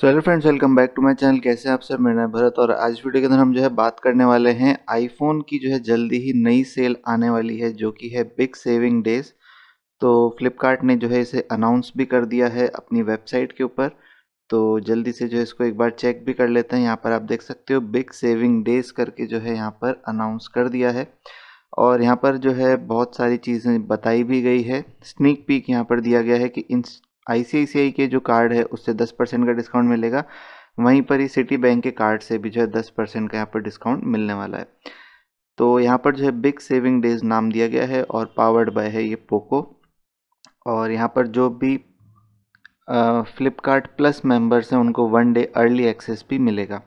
so hello friends welcome back to my channel कैसे हैं आप सब मेरा भरत और आज वीडियो के अंदर हम जो है बात करने वाले हैं आईफोन की जो है जल्दी ही नई सेल आने वाली है जो कि है बिग सेविंग डेज तो फ्लिपकार्ट ने जो है इसे अनाउंस भी कर दिया है अपनी वेबसाइट के ऊपर तो जल्दी से जो है इसको एक बार चेक भी कर लेते हैं यहाँ पर आप देख सकते हो बिग सेविंग डेज करके जो है यहाँ पर अनाउंस कर दिया है और यहाँ पर जो है बहुत सारी चीज़ें बताई भी गई है स्नीक पीक यहाँ पर दिया गया है कि इन आई के जो कार्ड है उससे दस परसेंट का डिस्काउंट मिलेगा वहीं पर ही सिटी बैंक के कार्ड से भी जो है दस परसेंट का यहाँ पर डिस्काउंट मिलने वाला है तो यहाँ पर जो है बिग सेविंग डेज नाम दिया गया है और पावर्ड बाय है ये पोको और यहाँ पर जो भी फ्लिपकार्ट प्लस मेंबर्स हैं उनको वन डे अर्ली एक्सेस भी मिलेगा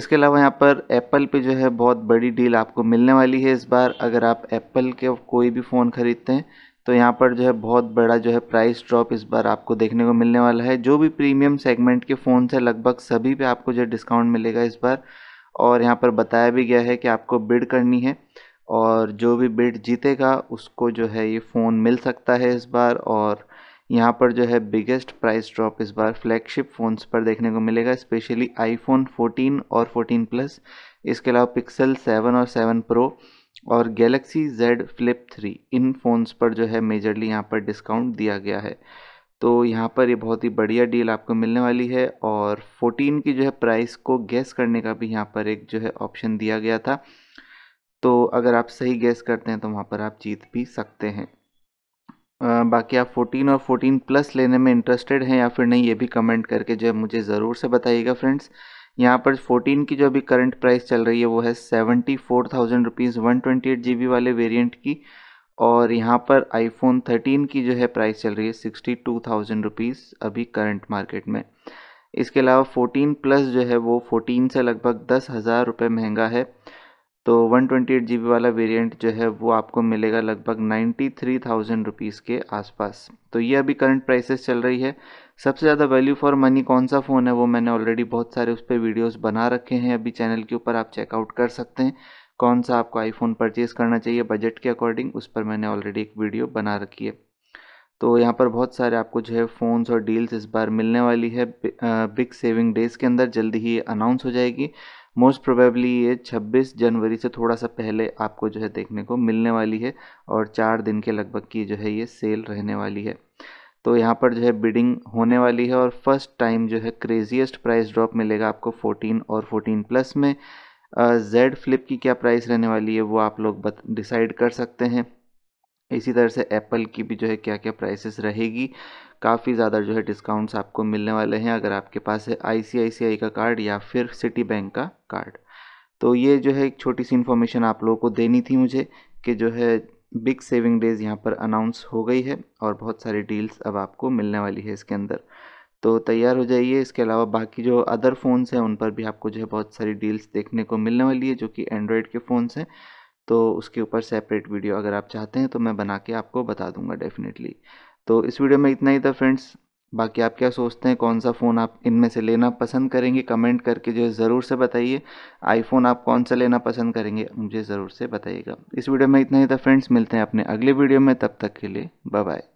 इसके अलावा यहाँ पर एप्पल पे जो है बहुत बड़ी डील आपको मिलने वाली है इस बार अगर आप एप्पल के कोई भी फ़ोन ख़रीदते हैं तो यहाँ पर जो है बहुत बड़ा जो है प्राइस ड्रॉप इस बार आपको देखने को मिलने वाला है जो भी प्रीमियम सेगमेंट के फ़ोन है लगभग सभी पे आपको जो डिस्काउंट मिलेगा इस बार और यहाँ पर बताया भी गया है कि आपको बिड करनी है और जो भी बिड जीतेगा उसको जो है ये फ़ोन मिल सकता है इस बार और यहाँ पर जो है बिगेस्ट प्राइस ड्रॉप इस बार फ्लैगशिप फ़ोन्स पर देखने को मिलेगा स्पेशली आईफोन 14 और 14 प्लस इसके अलावा पिक्सल 7 और 7 प्रो और गैलेक्सी Z फ्लिप थ्री इन फ़ोन्स पर जो है मेजरली यहाँ पर डिस्काउंट दिया गया है तो यहाँ पर ये बहुत ही बढ़िया डील आपको मिलने वाली है और 14 की जो है प्राइस को गैस करने का भी यहाँ पर एक जो है ऑप्शन दिया गया था तो अगर आप सही गैस करते हैं तो वहाँ पर आप जीत भी सकते हैं बाकी आप 14 और 14 प्लस लेने में इंटरेस्टेड हैं या फिर नहीं ये भी कमेंट करके जो है मुझे ज़रूर से बताइएगा फ्रेंड्स यहाँ पर 14 की जो अभी करंट प्राइस चल रही है वो है seventy four thousand rupees one twenty eight G B वाले वेरियंट की और यहाँ पर आईफोन 13 की जो है प्राइस चल रही है सिक्सटी टू थाउजेंड रुपीज़ अभी करंट मार्केट में इसके अलावा 14 प्लस जो है वो 14 से लगभग दस हज़ार रुपये महंगा है तो one twenty eight G B वाला वेरिएंट जो है वो आपको मिलेगा लगभग नाइन्टी थ्री थाउजेंड रुपीज़ के आसपास तो ये अभी करंट प्राइसेस चल रही है सबसे ज़्यादा वैल्यू फॉर मनी कौन सा फ़ोन है वो मैंने ऑलरेडी बहुत सारे उस पर वीडियोज़ बना रखे हैं अभी चैनल के ऊपर आप चेकआउट कर सकते हैं कौन सा आपको आईफोन परचेज़ करना चाहिए बजट के अकॉर्डिंग उस पर मैंने ऑलरेडी एक वीडियो बना रखी है तो यहाँ पर बहुत सारे आपको जो है फ़ोन्स और डील्स इस बार मिलने वाली है बिग सेविंग डेज़ के अंदर जल्दी ही अनाउंस हो जाएगी मोस्ट प्रोबेबली ये 26 जनवरी से थोड़ा सा पहले आपको जो है देखने को मिलने वाली है और चार दिन के लगभग की जो है ये सेल रहने वाली है तो यहाँ पर जो है बिडिंग होने वाली है और फर्स्ट टाइम जो है क्रेजीएस्ट प्राइस ड्रॉप मिलेगा आपको 14 और 14 प्लस में जेड फ्लिप की क्या प्राइस रहने वाली है वो आप लोग डिसाइड कर सकते हैं इसी तरह से एप्पल की भी जो है क्या क्या प्राइसेस रहेगी काफ़ी ज़्यादा जो है डिस्काउंट्स आपको मिलने वाले हैं अगर आपके पास है आई का कार्ड या फिर सिटी बैंक का कार्ड तो ये जो है एक छोटी सी इन्फॉर्मेशन आप लोगों को देनी थी मुझे कि जो है बिग सेविंग डेज़ यहाँ पर अनाउंस हो गई है और बहुत सारी डील्स अब आपको मिलने वाली है इसके अंदर तो तैयार हो जाइए इसके अलावा बाकी जो अदर फ़ोन्स हैं उन पर भी आपको जो है बहुत सारी डील्स देखने को मिलने वाली है जो कि एंड्रॉयड के फ़ोन्स हैं तो उसके ऊपर सेपरेट वीडियो अगर आप चाहते हैं तो मैं बना के आपको बता दूंगा डेफिनेटली तो इस वीडियो में इतना ही था फ्रेंड्स बाकी आप क्या सोचते हैं कौन सा फ़ोन आप इनमें से लेना पसंद करेंगे कमेंट करके जो है ज़रूर से बताइए आईफोन आप कौन सा लेना पसंद करेंगे मुझे ज़रूर से बताइएगा इस वीडियो में इतना ही था फ्रेंड्स मिलते हैं अपने अगले वीडियो में तब तक के लिए बाय